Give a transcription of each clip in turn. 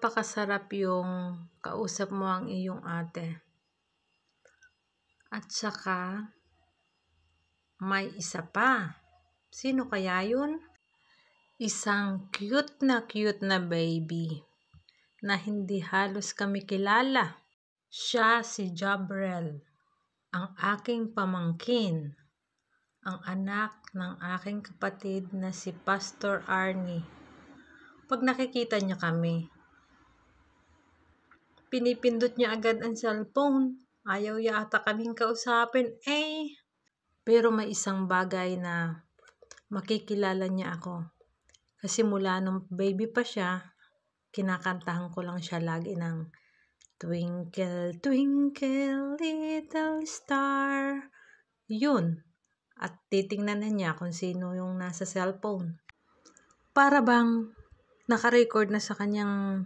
napakasarap yung kausap mo ang iyong ate. At saka, may isa pa. Sino kaya yun? Isang cute na cute na baby na hindi halos kami kilala. Siya si Jabrel, ang aking pamangkin, ang anak ng aking kapatid na si Pastor Arnie. Pag nakikita niya kami, Pinipindot niya agad ang cellphone. Ayaw ata kaming kausapin. Eh, pero may isang bagay na makikilala niya ako. Kasi mula nung baby pa siya, kinakantahan ko lang siya lagi ng Twinkle, twinkle, little star. Yun. At titingnan na niya kung sino yung nasa cellphone. Para bang nakarecord na sa kanyang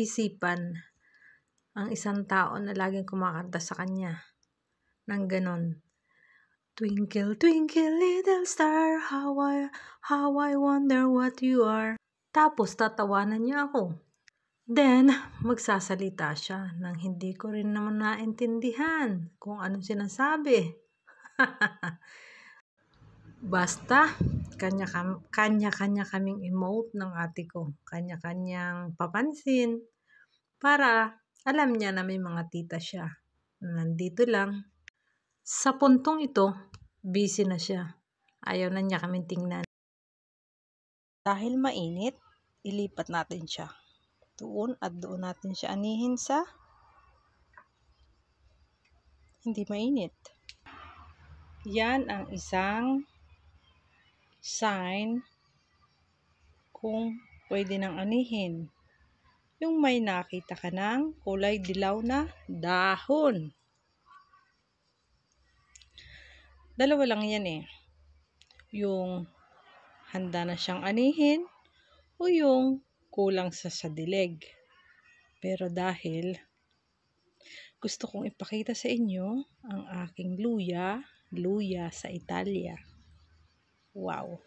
isipan ang isang tao na laging kumakanta sa kanya. Nang ganon. Twinkle, twinkle, little star, how I, how I wonder what you are. Tapos tatawanan niya ako. Then, magsasalita siya nang hindi ko rin naman naintindihan kung anong sinasabi. Basta, kanya-kanya kanya, kaming emote ng ate ko. Kanya-kanyang papansin para alam niya na may mga tita siya. Nandito lang. Sa puntong ito, busy na siya. Ayaw na niya kaming tingnan. Dahil mainit, ilipat natin siya. Doon at doon natin siya anihin sa hindi mainit. Yan ang isang sign kung pwede nang anihin yung may nakita ka ng kulay dilaw na dahon. Dalawa lang yan eh. Yung handa na siyang anihin o yung kulang sa sadileg. Pero dahil gusto kong ipakita sa inyo ang aking luya, luya sa Italia. Wow!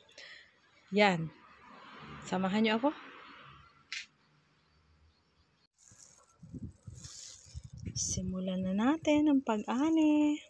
Yan. Samahan niyo ako. Simulan na natin ang pag-ani.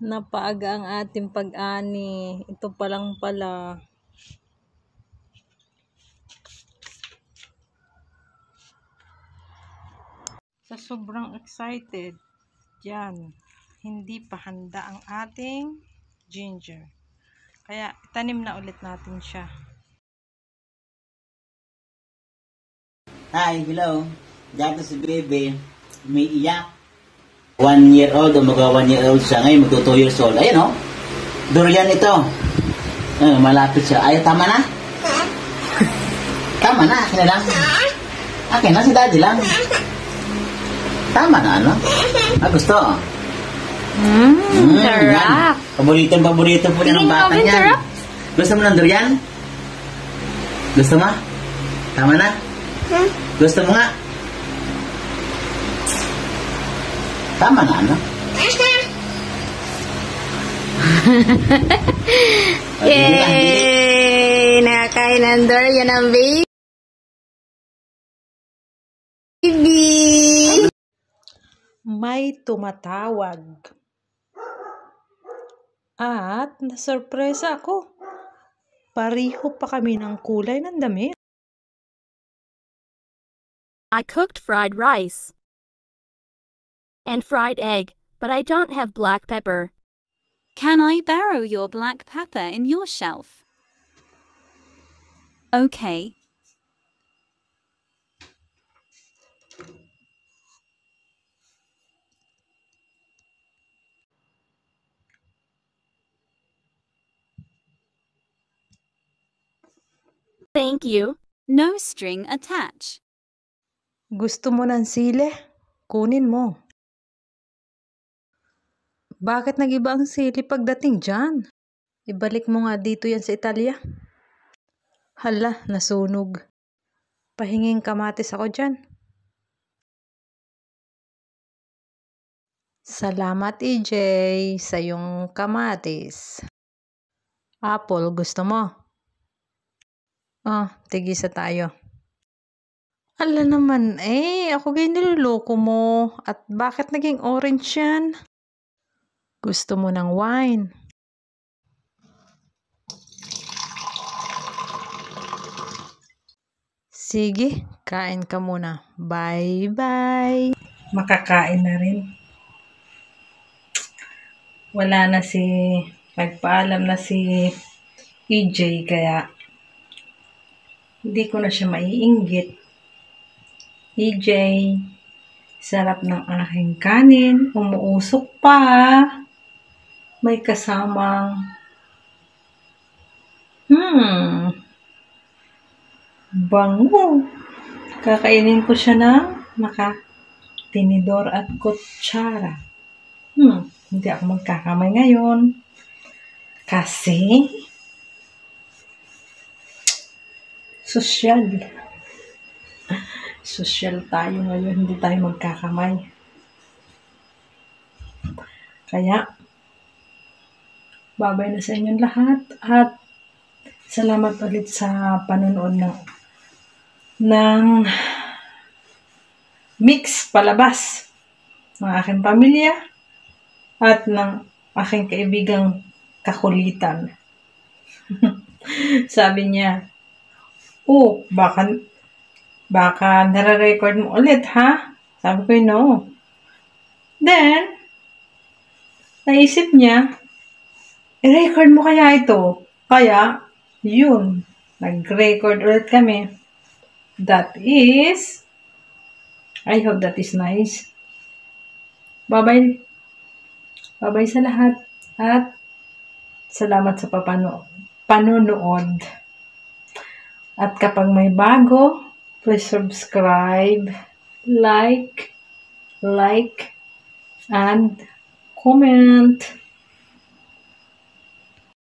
napaaga ang ating pag-ani. Ito pa lang pala. Sa sobrang excited, yan, hindi pa handa ang ating ginger. Kaya tanim na ulit natin siya. Hi, hello. Dito si Bebe. iyak one year old o magka one year old siya ngayon, magto two years old. Ayun o. Oh. Durian ito. Ayun, malapit siya. Ay, tama na? Tama na, akin na lang. Akin na, si daddy lang. Tama na, ano? Ah, gusto. Mmm, mm, sarap. Mm, paborito, paborito po ng bata niya. Gusto mo ng durian? Gusto mo? Tama na? Hmm? Gusto mo nga? Tama na, ano? Yay! Nakakain ng door. Yan ang baby. May tumatawag. At nasurpresa ako. Pariho pa kami ng kulay ng damit. I cooked fried rice. and fried egg, but I don't have black pepper. Can I borrow your black pepper in your shelf? Okay. Thank you. No string attach. Gusto mo ng sile? Kunin mo. Bakit nagiba ang sili pagdating dyan? Ibalik mo nga dito yan sa Italia. Hala, nasunog. Pahinging kamatis ako dyan. Salamat EJ sa iyong kamatis. Apple, gusto mo? Ah, oh, tigisa tayo. Ala naman eh, ako kayo niloloko mo. At bakit naging orange yan? Gusto mo ng wine? Sige, kain ka muna. Bye-bye. Makakain na rin. Wala na si, nagpaalam na si EJ kaya hindi ko na siya maiinggit. EJ, sarap ng aking kanin. Umuusok pa may kasamang hmm bango. Kakainin ko siya ng maka tinidor at kutsara. Hmm, hindi ako magkakamay ngayon. Kasi social. Social tayo ngayon, hindi tayo magkakamay. Kaya, Babay na sa inyong lahat at salamat ulit sa panonood ng ng mix palabas ng aking pamilya at ng aking kaibigang kakulitan. Sabi niya, Oh, baka, baka nare-record mo ulit, ha? Sabi ko, no. Then, naisip niya, i-record eh, mo kaya ito. Kaya, yun, nag-record ulit kami. That is, I hope that is nice. Bye-bye. Bye-bye sa lahat. At, salamat sa papano panonood. At kapag may bago, please subscribe, like, like, and comment.